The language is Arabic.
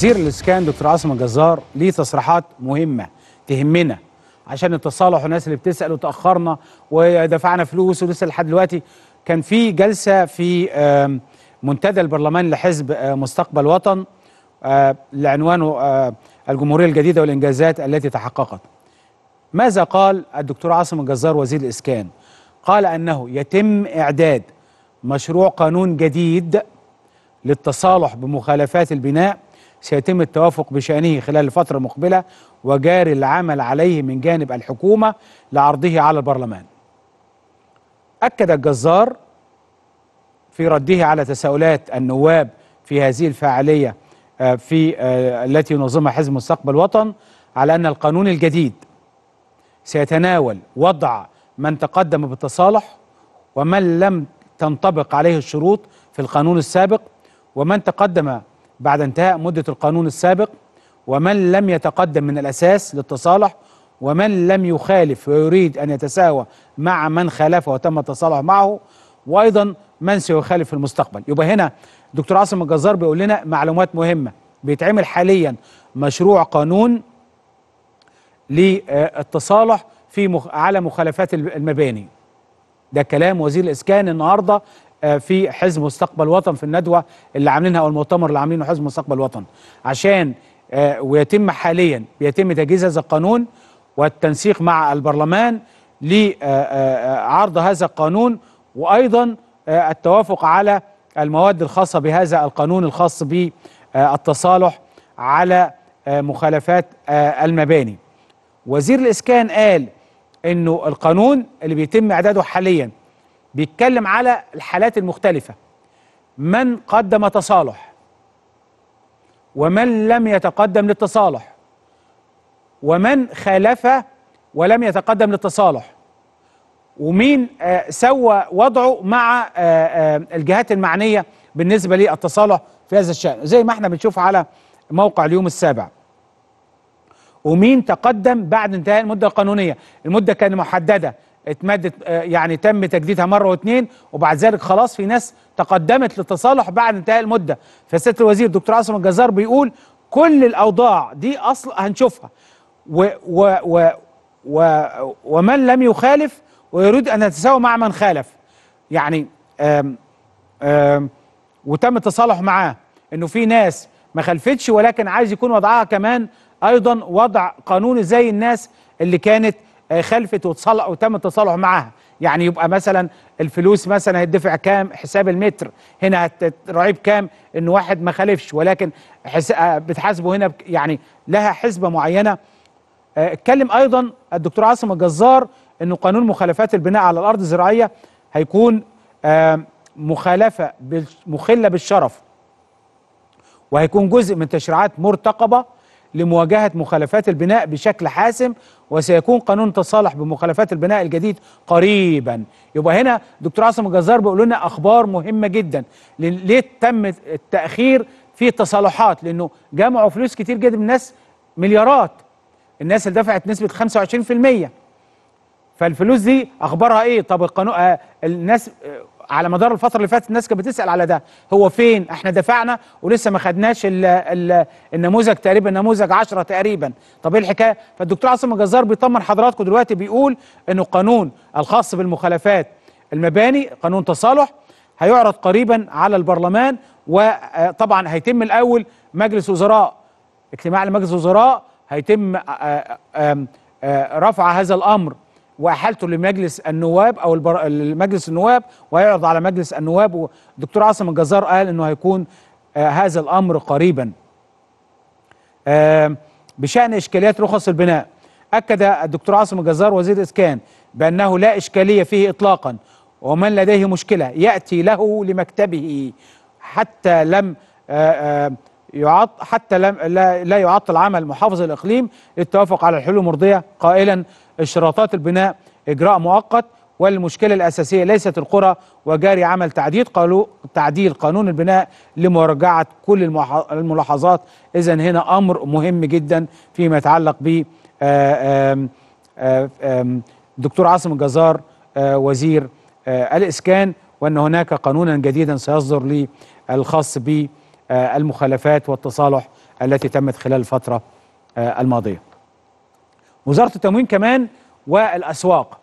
وزير الاسكان دكتور عاصم الجزار ليه تصريحات مهمه تهمنا عشان التصالح والناس اللي بتسال وتاخرنا ودفعنا فلوس ولسه لحد دلوقتي كان في جلسه في منتدى البرلمان لحزب آه، مستقبل وطن آه، لعنوانه آه، الجمهوريه الجديده والانجازات التي تحققت. ماذا قال الدكتور عاصم الجزار وزير الاسكان؟ قال انه يتم اعداد مشروع قانون جديد للتصالح بمخالفات البناء سيتم التوافق بشأنه خلال الفترة المقبلة وجاري العمل عليه من جانب الحكومة لعرضه على البرلمان أكد الجزار في رده على تساؤلات النواب في هذه الفعالية آه، في آه، التي ينظمها حزب مستقبل الوطن على أن القانون الجديد سيتناول وضع من تقدم بالتصالح ومن لم تنطبق عليه الشروط في القانون السابق ومن تقدم بعد انتهاء مدة القانون السابق ومن لم يتقدم من الأساس للتصالح ومن لم يخالف ويريد أن يتساوى مع من خالفه وتم التصالح معه وأيضا من سيخالف في المستقبل يبقى هنا دكتور عاصم الجزار بيقول لنا معلومات مهمة بيتعمل حاليا مشروع قانون للتصالح في مخ... على مخالفات المباني ده كلام وزير الإسكان النهاردة آه، في حزب مستقبل وطن في الندوه اللي عاملينها او المؤتمر اللي عاملينه حزب مستقبل وطن عشان آه، ويتم حاليا بيتم تجهيز هذا القانون والتنسيق مع البرلمان لعرض آه، هذا القانون وايضا التوافق على المواد الخاصه بهذا القانون الخاص بالتصالح على مخالفات المباني وزير الاسكان قال انه القانون اللي بيتم اعداده حاليا بيتكلم على الحالات المختلفة من قدم تصالح ومن لم يتقدم للتصالح ومن خالف ولم يتقدم للتصالح ومين آه، سوى وضعه مع آه، آه، الجهات المعنية بالنسبة للتصالح في هذا الشأن زي ما احنا بنشوف على موقع اليوم السابع ومين تقدم بعد انتهاء المدة القانونية المدة كانت محددة اتمدت آه، يعني تم تجديدها مره واثنين وبعد ذلك خلاص في ناس تقدمت للتصالح بعد انتهاء المده فسياده الوزير دكتور عاصم الجزار بيقول كل الاوضاع دي اصل هنشوفها و و و و ومن لم يخالف ويريد ان يتساوى مع من خالف يعني آم آم وتم التصالح معاه انه في ناس ما خلفتش ولكن عايز يكون وضعها كمان ايضا وضع قانوني زي الناس اللي كانت آه، خلفت وتصلح وتم التصالح معاها يعني يبقى مثلا الفلوس مثلا هيدفع كام حساب المتر هنا رعيب بكام ان واحد ما خالفش ولكن آه، بتحاسبه هنا يعني لها حسبه معينه آه، اتكلم ايضا الدكتور عاصم الجزار انه قانون مخالفات البناء على الارض الزراعيه هيكون مخالفه مخله بالشرف وهيكون جزء من تشريعات مرتقبه لمواجهة مخالفات البناء بشكل حاسم وسيكون قانون تصالح بمخالفات البناء الجديد قريبا يبقى هنا دكتور عاصم الجزار بيقول لنا أخبار مهمة جدا ليه تم التأخير في التصالحات لأنه جمعوا فلوس كتير جدا من الناس مليارات الناس اللي دفعت نسبة 25% فالفلوس دي أخبارها إيه طب القانون آه الناس آه على مدار الفتره اللي فاتت الناس كانت بتسال على ده هو فين احنا دفعنا ولسه ما خدناش الـ الـ النموذج تقريبا نموذج 10 تقريبا طب ايه الحكايه فالدكتور عاصم الجزار بيطمن حضراتكم دلوقتي بيقول انه القانون الخاص بالمخالفات المباني قانون تصالح هيعرض قريبا على البرلمان وطبعا آه، هيتم الاول مجلس وزراء اجتماع لمجلس وزراء هيتم آه، آه، رفع هذا الامر واحالته لمجلس النواب او البر... مجلس النواب ويعرض على مجلس النواب ودكتور عاصم الجزار قال انه هيكون آه هذا الامر قريبا. آه بشان اشكاليات رخص البناء اكد الدكتور عاصم الجزار وزير الاسكان بانه لا اشكاليه فيه اطلاقا ومن لديه مشكله ياتي له لمكتبه حتى لم آه, آه، يعط حتى لم لا, لا يعطل عمل محافظ الاقليم للتوافق على الحلول المرضيه قائلا اشتراطات البناء إجراء مؤقت والمشكلة الأساسية ليست القرى وجاري عمل تعديل قالوا تعديل قانون البناء لمراجعة كل الملاحظات إذا هنا أمر مهم جدا فيما يتعلق ب آه، آه، دكتور عاصم الجزار آه، وزير الإسكان وأن هناك قانونا جديدا سيصدر للخاص بالمخالفات والتصالح التي تمت خلال الفترة الماضية وزاره التموين كمان والاسواق